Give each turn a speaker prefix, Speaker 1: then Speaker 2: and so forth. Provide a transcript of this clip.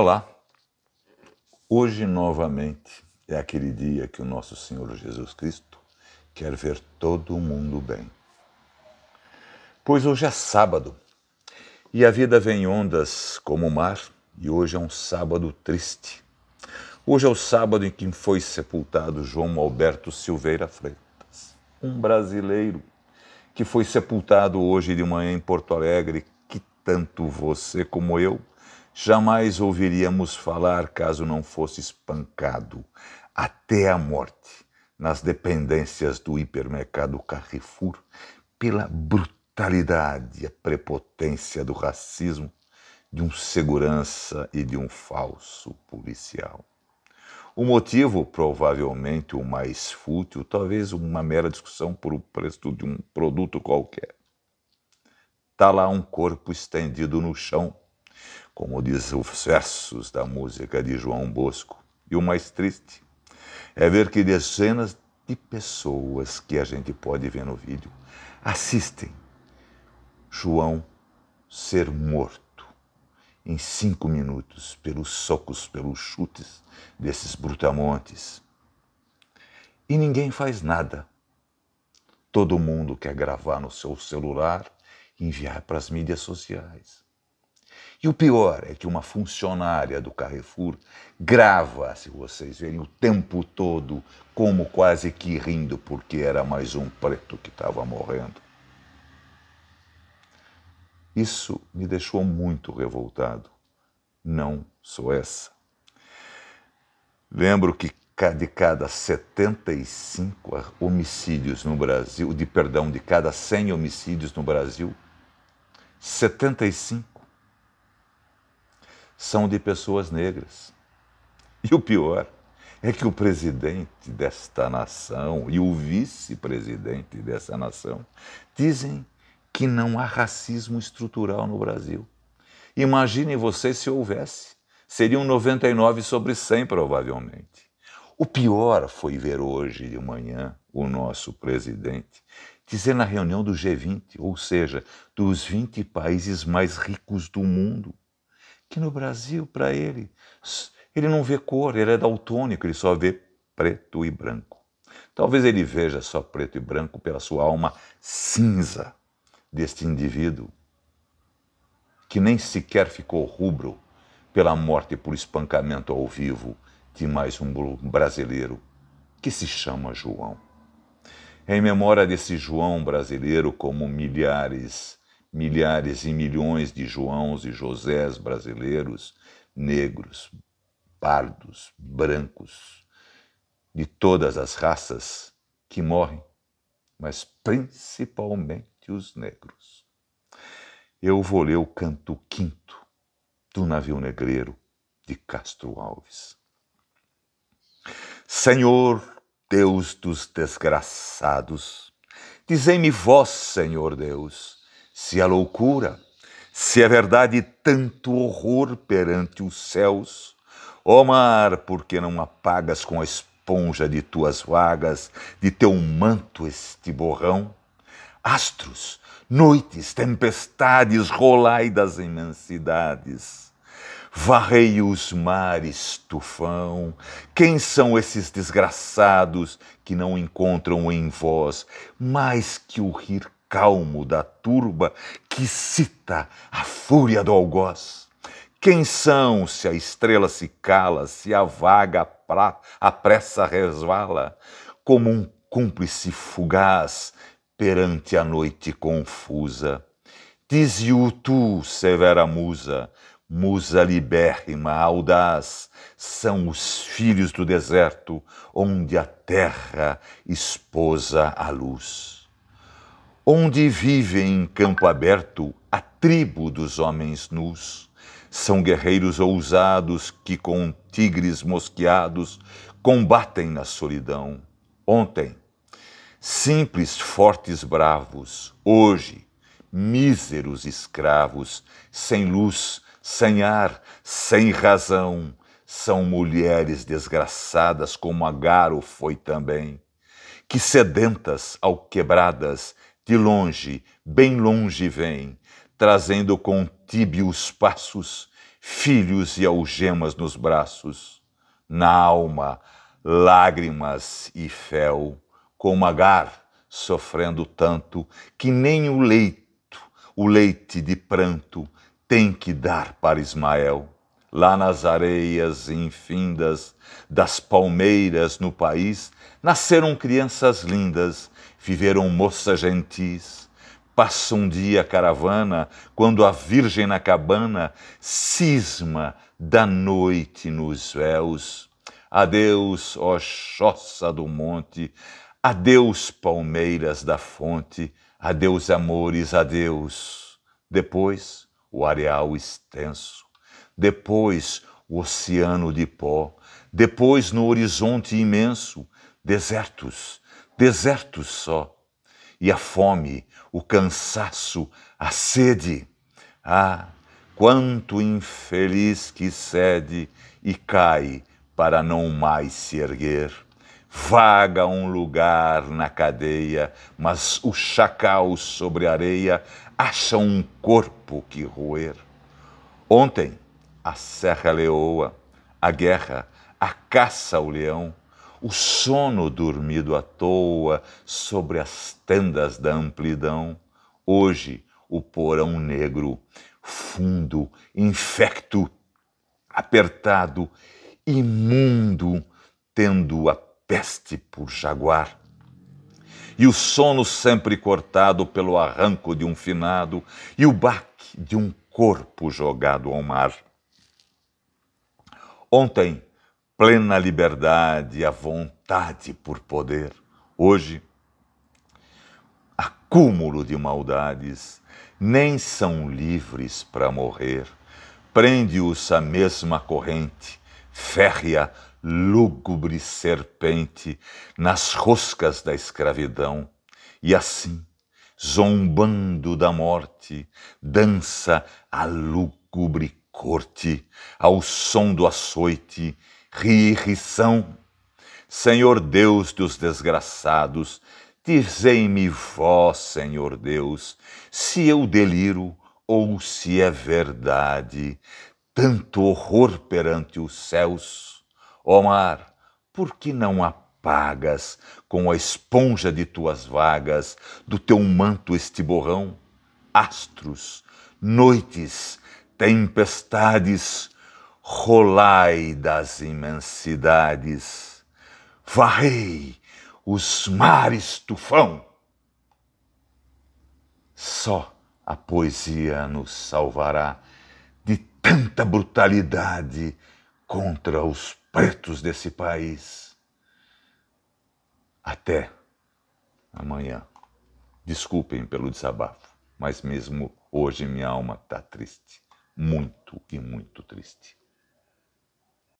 Speaker 1: Olá! Hoje novamente é aquele dia que o nosso Senhor Jesus Cristo quer ver todo mundo bem. Pois hoje é sábado e a vida vem em ondas como o mar, e hoje é um sábado triste. Hoje é o sábado em que foi sepultado João Alberto Silveira Freitas, um brasileiro que foi sepultado hoje de manhã em Porto Alegre, que tanto você como eu Jamais ouviríamos falar caso não fosse espancado até a morte nas dependências do hipermercado Carrefour pela brutalidade, e a prepotência do racismo de um segurança e de um falso policial. O motivo, provavelmente o mais fútil, talvez uma mera discussão por o preço de um produto qualquer. Está lá um corpo estendido no chão como diz os versos da música de João Bosco. E o mais triste é ver que dezenas de pessoas que a gente pode ver no vídeo assistem João ser morto em cinco minutos pelos socos, pelos chutes desses brutamontes. E ninguém faz nada. Todo mundo quer gravar no seu celular e enviar para as mídias sociais. E o pior é que uma funcionária do Carrefour grava, se vocês verem, o tempo todo, como quase que rindo, porque era mais um preto que estava morrendo. Isso me deixou muito revoltado. Não sou essa. Lembro que de cada 75 homicídios no Brasil, de perdão, de cada 100 homicídios no Brasil, 75 são de pessoas negras. E o pior é que o presidente desta nação e o vice-presidente dessa nação dizem que não há racismo estrutural no Brasil. Imaginem vocês se houvesse. Seriam 99 sobre 100, provavelmente. O pior foi ver hoje de manhã o nosso presidente dizer na reunião do G20, ou seja, dos 20 países mais ricos do mundo, que no Brasil, para ele, ele não vê cor, ele é daltônico, ele só vê preto e branco. Talvez ele veja só preto e branco pela sua alma cinza deste indivíduo, que nem sequer ficou rubro pela morte por espancamento ao vivo de mais um brasileiro que se chama João. Em memória desse João brasileiro, como milhares milhares e milhões de Joãos e Josés brasileiros, negros, pardos, brancos, de todas as raças que morrem, mas principalmente os negros. Eu vou ler o canto quinto do navio negreiro de Castro Alves. Senhor Deus dos desgraçados, dizei-me vós, Senhor Deus, se a loucura, se é verdade tanto horror perante os céus, ó mar, por que não apagas com a esponja de tuas vagas, de teu manto este borrão? Astros, noites, tempestades, rolai das imensidades. Varrei os mares, tufão. Quem são esses desgraçados que não encontram em vós mais que o rir calmo da turba que cita a fúria do algoz. Quem são se a estrela se cala, se a vaga pra, a pressa resvala, como um cúmplice fugaz perante a noite confusa? Dize-o tu, severa musa, musa libérrima, audaz, são os filhos do deserto, onde a terra esposa a luz onde vive em campo aberto a tribo dos homens nus. São guerreiros ousados que, com tigres mosqueados, combatem na solidão. Ontem, simples, fortes, bravos, hoje, míseros escravos, sem luz, sem ar, sem razão. São mulheres desgraçadas, como Agaro foi também, que sedentas, alquebradas, de longe, bem longe vem, trazendo com tíbios passos filhos e algemas nos braços, na alma lágrimas e fel, como Agar sofrendo tanto que nem o leito, o leite de pranto tem que dar para Ismael lá nas areias infindas das palmeiras no país, nasceram crianças lindas, viveram moças gentis. Passa um dia a caravana, quando a Virgem na cabana cisma da noite nos véus. Adeus, ó choça do monte, adeus, palmeiras da fonte, adeus, amores, adeus. Depois, o areal extenso depois o oceano de pó, depois no horizonte imenso, desertos, desertos só. E a fome, o cansaço, a sede. Ah, quanto infeliz que cede e cai para não mais se erguer. Vaga um lugar na cadeia, mas o chacal sobre a areia acha um corpo que roer. Ontem, a serra leoa, a guerra, a caça ao leão, o sono dormido à toa sobre as tendas da amplidão. Hoje, o porão negro, fundo, infecto, apertado, imundo, tendo a peste por jaguar. E o sono sempre cortado pelo arranco de um finado, e o baque de um corpo jogado ao mar. Ontem, plena liberdade, a vontade por poder. Hoje, acúmulo de maldades, nem são livres para morrer. Prende-os à mesma corrente, férrea, lúgubre serpente, nas roscas da escravidão. E assim, zombando da morte, dança a lúgubre corte, ao som do açoite, ri e rição. Senhor Deus dos desgraçados, dizei-me vós, Senhor Deus, se eu deliro ou se é verdade, tanto horror perante os céus. Ó mar, por que não apagas com a esponja de tuas vagas, do teu manto este borrão? Astros, noites, tempestades, rolai das imensidades, varrei os mares tufão. Só a poesia nos salvará de tanta brutalidade contra os pretos desse país. Até amanhã. Desculpem pelo desabafo, mas mesmo hoje minha alma está triste muito e muito triste.